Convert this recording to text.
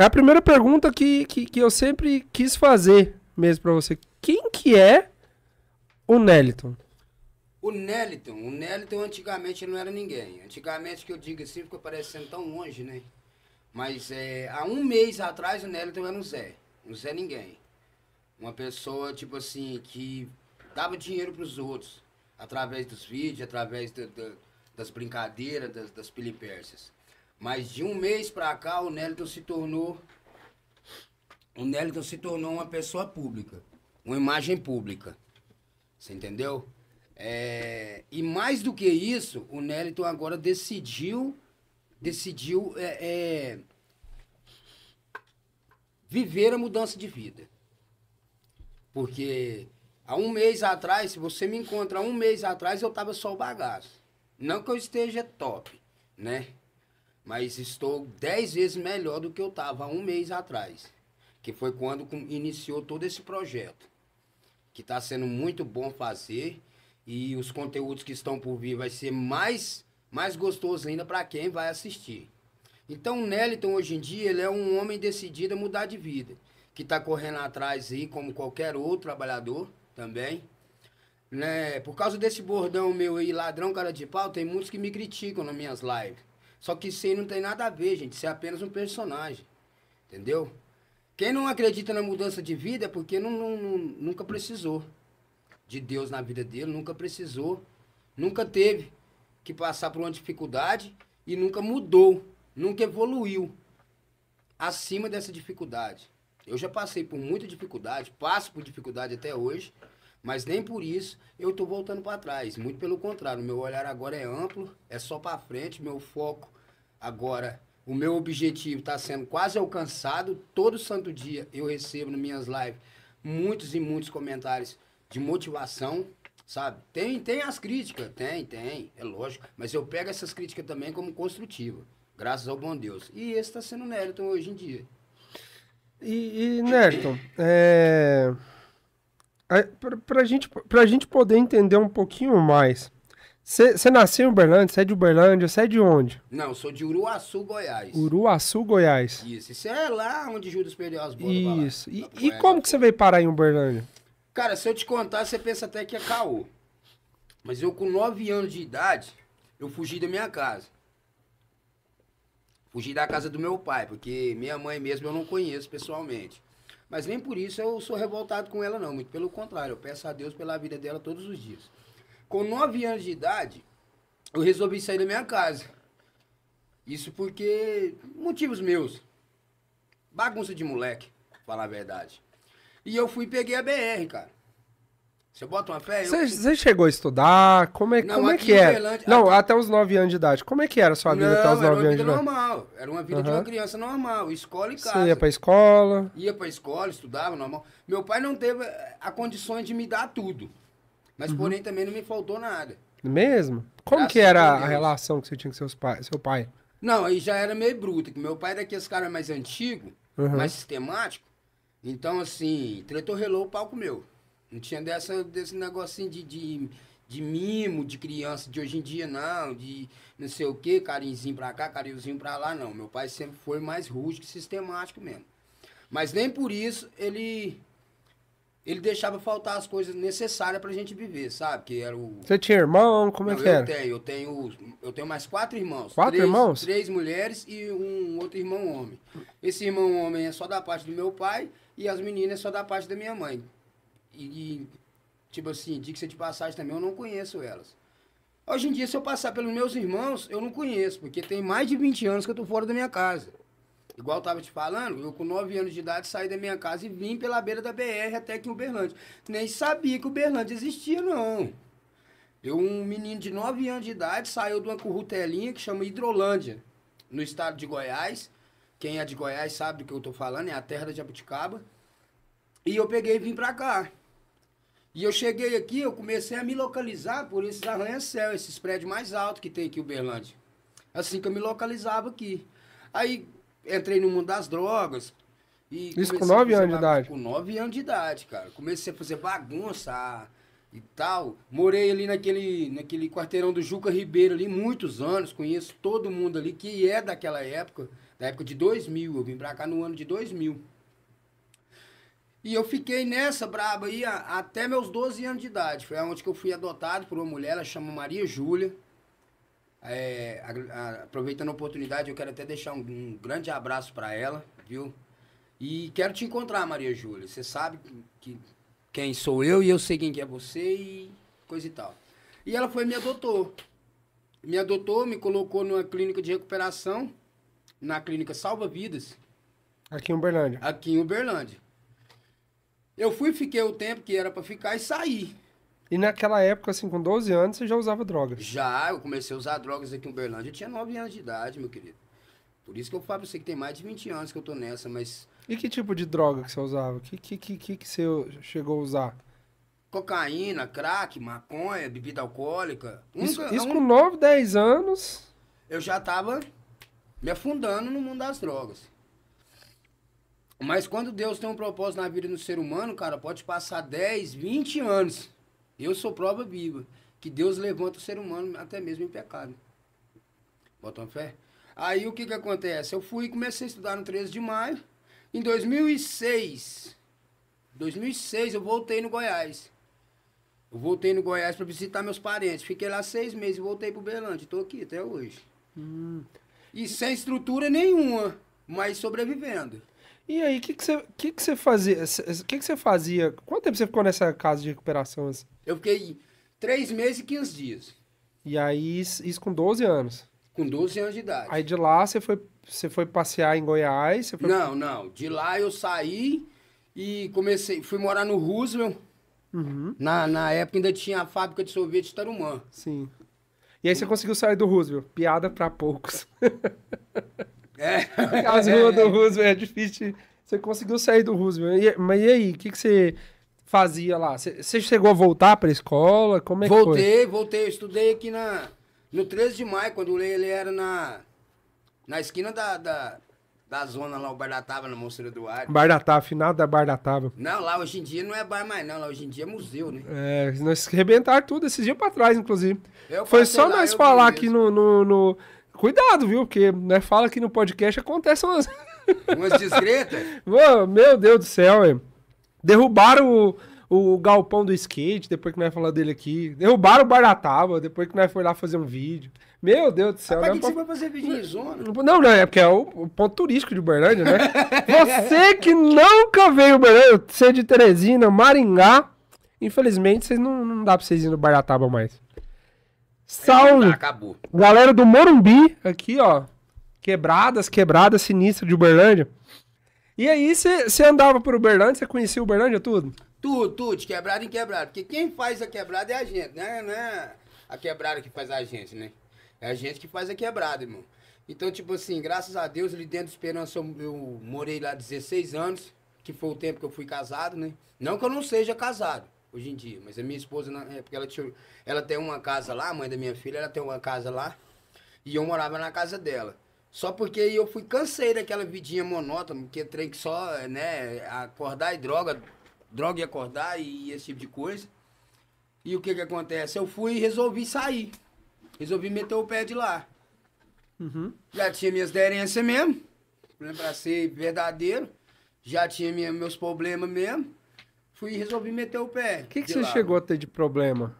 É a primeira pergunta que, que, que eu sempre quis fazer mesmo para você. Quem que é o Neliton? O Neliton, o Neliton antigamente não era ninguém. Antigamente que eu digo assim, ficou parecendo tão longe, né? Mas é, há um mês atrás o Neliton era um Zé. Um Zé ninguém. Uma pessoa, tipo assim, que dava dinheiro para os outros. Através dos vídeos, através do, do, das brincadeiras, das, das pilipércias. Mas de um mês para cá, o Nélito se tornou. O Nélito se tornou uma pessoa pública. Uma imagem pública. Você entendeu? É, e mais do que isso, o Nélito agora decidiu. Decidiu é, é, viver a mudança de vida. Porque há um mês atrás, se você me encontra um mês atrás, eu tava só o bagaço. Não que eu esteja top, né? mas estou dez vezes melhor do que eu estava um mês atrás, que foi quando iniciou todo esse projeto, que está sendo muito bom fazer e os conteúdos que estão por vir vai ser mais mais gostoso ainda para quem vai assistir. Então o Neliton hoje em dia ele é um homem decidido a mudar de vida, que está correndo atrás aí como qualquer outro trabalhador também. Né? Por causa desse bordão meu aí, ladrão cara de pau, tem muitos que me criticam nas minhas lives. Só que isso aí não tem nada a ver, gente. Isso é apenas um personagem. Entendeu? Quem não acredita na mudança de vida é porque não, não, não, nunca precisou de Deus na vida dele, nunca precisou, nunca teve que passar por uma dificuldade e nunca mudou, nunca evoluiu acima dessa dificuldade. Eu já passei por muita dificuldade, passo por dificuldade até hoje, mas nem por isso eu estou voltando para trás. Muito pelo contrário, meu olhar agora é amplo, é só para frente. Meu foco agora, o meu objetivo está sendo quase alcançado. Todo santo dia eu recebo nas minhas lives muitos e muitos comentários de motivação, sabe? Tem, tem as críticas, tem, tem, é lógico. Mas eu pego essas críticas também como construtiva, graças ao bom Deus. E esse está sendo o Nélton hoje em dia. E, e é é, para gente, pra gente poder entender um pouquinho mais, você nasceu em Uberlândia? Você é de Uberlândia? Você é de onde? Não, sou de Uruaçu, Goiás. Uruaçu, Goiás. Isso, isso é lá onde Judas perdeu as bolas. Isso. E, e como que você veio parar em Uberlândia? Cara, se eu te contar, você pensa até que é caô. Mas eu com 9 anos de idade, eu fugi da minha casa. Fugi da casa do meu pai, porque minha mãe mesmo eu não conheço pessoalmente. Mas nem por isso eu sou revoltado com ela, não. Muito pelo contrário, eu peço a Deus pela vida dela todos os dias. Com nove anos de idade, eu resolvi sair da minha casa. Isso porque. motivos meus. Bagunça de moleque, falar a verdade. E eu fui e peguei a BR, cara. Você bota uma fé? Você eu... chegou a estudar? Como é, não, como é que é? era? não, aqui... até os 9 anos de idade. Como é que era a sua vida não, até os 9 anos de idade? Era uma vida normal. Era uma vida uhum. de uma criança normal. Escola e casa. Você ia pra escola? Ia pra escola, estudava normal. Meu pai não teve eh, a condições de me dar tudo. Mas, uhum. porém, também não me faltou nada. Mesmo? Como Graças que era a, relação que você tinha com seus pai, seu pai? Não, aí já era meio bruto. Meu pai era aqueles caras mais antigo, uhum. mais sistemático. Então, assim, tretou relou o palco meu. Não tinha dessa, desse negocinho de, de, de mimo de criança de hoje em dia, não. De não sei o quê, carinhozinho pra cá, carinhozinho pra lá, não. Meu pai sempre foi mais rústico e sistemático mesmo. Mas nem por isso ele ele deixava faltar as coisas necessárias pra gente viver, sabe? Que era o... Você tinha irmão? Como é que eu era? Tenho, eu tenho, eu tenho mais quatro irmãos. Quatro três, irmãos? Três mulheres e um outro irmão homem. Esse irmão homem é só da parte do meu pai e as meninas é só da parte da minha mãe. E, tipo assim, dica de passagem também, eu não conheço elas. Hoje em dia, se eu passar pelos meus irmãos, eu não conheço, porque tem mais de 20 anos que eu tô fora da minha casa. Igual eu tava te falando, eu com 9 anos de idade saí da minha casa e vim pela beira da BR até aqui em Uberlândia. Nem sabia que Uberlândia existia, não. Eu, um menino de 9 anos de idade, saiu de uma currutelinha que chama Hidrolândia, no estado de Goiás. Quem é de Goiás sabe do que eu tô falando, é a terra da Jabuticaba. E eu peguei e vim pra cá. E eu cheguei aqui, eu comecei a me localizar por esses arranha-céu, esses prédios mais altos que tem aqui em Uberlândia. Assim que eu me localizava aqui. Aí entrei no mundo das drogas. E Isso com nove anos de idade? Com nove anos de idade, cara. Comecei a fazer bagunça e tal. Morei ali naquele, naquele quarteirão do Juca Ribeiro ali muitos anos. Conheço todo mundo ali que é daquela época, da época de 2000. Eu vim pra cá no ano de 2000. E eu fiquei nessa braba aí até meus 12 anos de idade. Foi onde que eu fui adotado por uma mulher, ela chama Maria Júlia. É, aproveitando a oportunidade, eu quero até deixar um, um grande abraço para ela, viu? E quero te encontrar, Maria Júlia. Você sabe que, que, quem sou eu e eu sei quem que é você e coisa e tal. E ela foi me adotou. Me adotou, me colocou numa clínica de recuperação, na clínica Salva Vidas. Aqui em Uberlândia. Aqui em Uberlândia. Eu fui, fiquei o tempo que era para ficar e saí. E naquela época, assim, com 12 anos, você já usava drogas? Já, eu comecei a usar drogas aqui em Uberlândia. Eu tinha 9 anos de idade, meu querido. Por isso que eu falo pra você que tem mais de 20 anos que eu tô nessa, mas. E que tipo de droga que você usava? Que que, que, que, que você chegou a usar? Cocaína, crack, maconha, bebida alcoólica. Um, isso, isso um... com 9, 10 anos. Eu já tava me afundando no mundo das drogas. Mas quando Deus tem um propósito na vida do ser humano, cara, pode passar 10, 20 anos. Eu sou prova viva que Deus levanta o ser humano até mesmo em pecado. Botam fé? Aí o que que acontece? Eu fui e comecei a estudar no 13 de maio. Em 2006, 2006 eu voltei no Goiás. Eu voltei no Goiás para visitar meus parentes. Fiquei lá seis meses e voltei pro Berlândia. Estou aqui até hoje. Hum. E sem estrutura nenhuma, mas sobrevivendo. E aí, o que, que, você, que, que você fazia? O que, que você fazia? Quanto tempo você ficou nessa casa de recuperação? Assim? Eu fiquei três meses e 15 dias. E aí, isso com 12 anos? Com 12 anos de idade. Aí de lá você foi, você foi passear em Goiás? Foi... Não, não. De lá eu saí e comecei. Fui morar no Roosevelt. Uhum. Na, na época ainda tinha a fábrica de sorvete de Tarumã. Sim. E aí você conseguiu sair do Roosevelt? Piada para poucos. É. As é. ruas do Roosevelt, é difícil. Você conseguiu sair do Roosevelt. mas e aí, o que, que você fazia lá? Você chegou a voltar para a escola? Como é voltei, que Voltei, voltei. Eu estudei aqui na, no 13 de maio, quando o Lele era na, na esquina da, da, da zona lá, o Bar da Tava, na Monsenhor Eduardo. Bar da Tava, final da Bar da Tava. Não, lá hoje em dia não é bar mais não, lá hoje em dia é museu, né? É, nós arrebentaram tudo esses dias para trás, inclusive. Eu Foi só lá, nós falar aqui no, no, no Cuidado, viu? Porque né, fala que no podcast acontece umas. umas desgretas? Meu Deus do céu, hein? Derrubaram o, o, galpão do skate, depois que nós falar dele aqui. Derrubaram o bar da tábua, depois que nós foi lá fazer um vídeo. Meu Deus do céu. Ah, pra né? que, você foi fazer vídeo em zona? Não, não, é porque é o, o ponto turístico de Uberlândia, né? você que nunca veio Uberlândia, você é de Teresina, Maringá, infelizmente, vocês não, não dá pra vocês ir no Bar da Tábua mais. Salve! acabou. Galera do Morumbi, aqui, ó. Quebradas, quebradas sinistra de Uberlândia. E aí, você andava por Uberlândia, você conhecia Uberlândia tudo? Tudo, tudo, de quebrada em quebrada. Porque quem faz a quebrada é a gente, né? Não é a quebrada que faz a gente, né? É a gente que faz a quebrada, irmão. Então, tipo assim, graças a Deus, ali dentro de Esperança, eu, eu morei lá 16 anos, que foi o tempo que eu fui casado, né? Não que eu não seja casado hoje em dia. Mas a minha esposa, na época, ela, tinha, ela tem uma casa lá, a mãe da minha filha, ela tem uma casa lá. E eu morava na casa dela. Só porque eu fui cansei daquela vidinha monótona, porque trem que só, né, acordar e droga, droga e acordar e esse tipo de coisa. E o que que acontece? Eu fui e resolvi sair. Resolvi meter o pé de lá. Uhum. Já tinha minhas derências mesmo, né, pra ser verdadeiro. Já tinha minha, meus problemas mesmo fui resolvi meter o pé. O que, que você chegou a ter de problema?